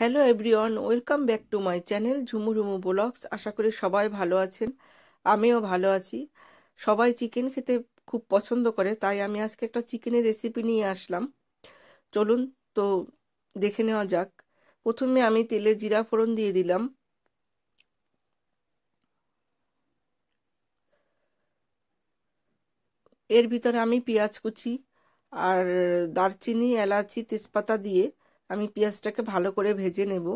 hello everyone welcome back to my channel Jhumu Rumu vlogs আশা করি সবাই ভালো আছেন আমিও ভালো আছি সবাই চিকেন খেতে খুব পছন্দ করে তাই আমি আজকে একটা চিকেনের রেসিপি নিয়ে আসলাম চলুন তো দেখে নেওয়া যাক প্রথমে আমি তেলে জিরা ফোড়ন দিয়ে দিলাম এর ভিতরে আমি পেঁয়াজ কুচি আর দারচিনি এলাচি তেজপাতা দিয়ে আমি পেঁয়াজটাকে ভালো করে ভেজে নেব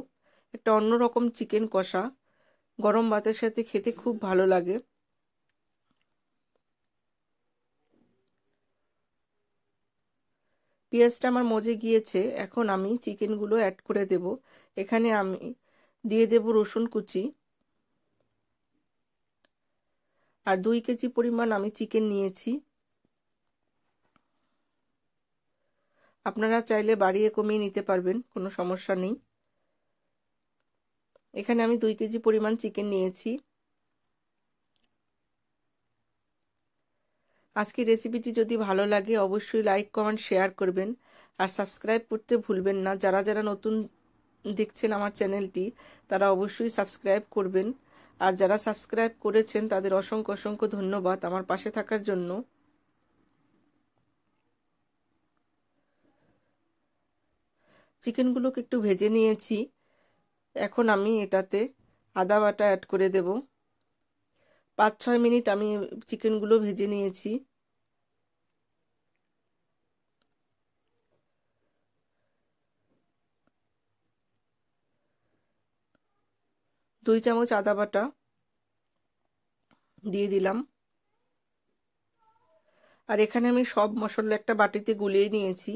একটা অন্যরকম চিকেন কষা গরম ভাতের সাথে খেতে খুব ভালো লাগে পেঁয়াজটা আমার মজে গিয়েছে এখন আমি চিকেনগুলো অ্যাড করে দেব এখানে আমি দিয়ে দেব রসুন কুচি আর দুই কেজি পরিমাণ আমি চিকেন নিয়েছি আপনারা চাইলে বাড়িয়ে কমিয়ে নিতে পারবেন কোনো সমস্যা নেই এখানে আমি দুই কেজি পরিমাণ চিকেন নিয়েছি আজকের রেসিপিটি যদি ভালো লাগে অবশ্যই লাইক কমেন্ট শেয়ার করবেন আর সাবস্ক্রাইব করতে ভুলবেন না যারা যারা নতুন দেখছেন আমার চ্যানেলটি তারা অবশ্যই সাবস্ক্রাইব করবেন আর যারা সাবস্ক্রাইব করেছেন তাদের অসংখ্য অসংখ্য ধন্যবাদ আমার পাশে থাকার জন্য চিকেনগুলোকে একটু ভেজে নিয়েছি এখন আমি এটাতে আদা বাটা অ্যাড করে দেব পাঁচ ছয় মিনিট আমি চিকেনগুলো ভেজে নিয়েছি দুই চামচ আদা বাটা দিয়ে দিলাম আর এখানে আমি সব মশলা একটা বাটিতে গুলিয়ে নিয়েছি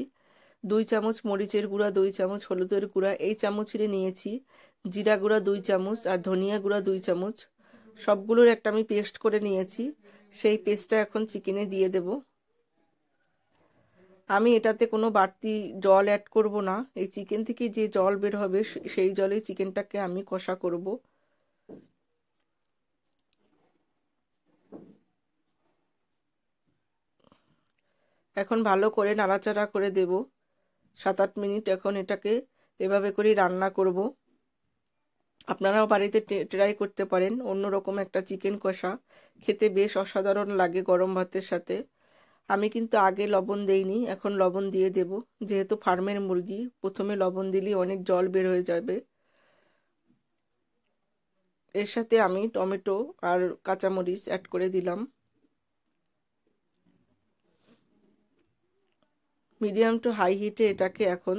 দুই চামচ মরিচের গুঁড়া দুই চামচ হলুদের গুঁড়া এই রে নিয়েছি জিরা গুঁড়া দুই চামচ আর ধনিয়া গুঁড়া দুই চামচ সবগুলোর একটা আমি পেস্ট করে নিয়েছি সেই পেস্টটা এখন চিকেনে দিয়ে দেব আমি এটাতে কোনো বাড়তি জল অ্যাড করব না এই চিকেন থেকে যে জল বের হবে সেই জলে চিকেনটাকে আমি কষা করব এখন ভালো করে নাড়াচাড়া করে দেবো সাত আট মিনিট এখন এটাকে এভাবে করে রান্না করব আপনারাও বাড়িতে ট্রাই করতে পারেন অন্য রকম একটা চিকেন কষা খেতে বেশ অসাধারণ লাগে গরম ভাতের সাথে আমি কিন্তু আগে লবণ দেইনি এখন লবণ দিয়ে দেব যেহেতু ফার্মের মুরগি প্রথমে লবণ দিলেই অনেক জল বের হয়ে যাবে এর সাথে আমি টমেটো আর কাঁচামরিচ অ্যাড করে দিলাম মিডিয়াম টু হাই হিটে এটাকে এখন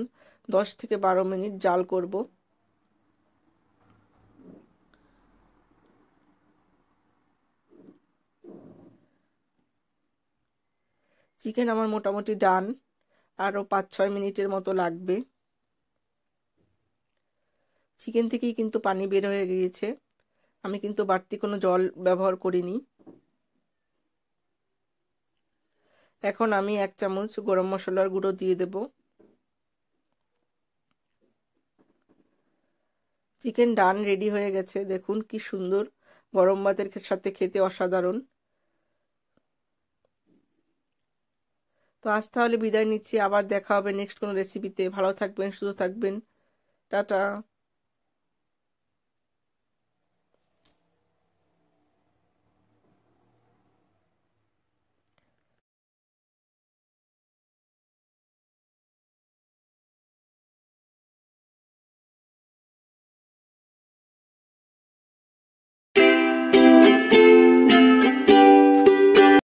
দশ থেকে বারো মিনিট জাল করব চিকেন আমার মোটামুটি ডান আরও পাঁচ ছয় মিনিটের মতো লাগবে চিকেন থেকেই কিন্তু পানি বের হয়ে গিয়েছে আমি কিন্তু বাড়তি কোনো জল ব্যবহার করিনি এখন আমি এক চামচ গরম মশলার গুঁড়ো দিয়ে দেব চিকেন ডান রেডি হয়ে গেছে দেখুন কি সুন্দর গরম ভাতের সাথে খেতে অসাধারণ তো আজ তাহলে বিদায় নিচ্ছি আবার দেখা হবে নেক্সট কোনো রেসিপিতে ভালো থাকবেন সুস্থ থাকবেন টাটা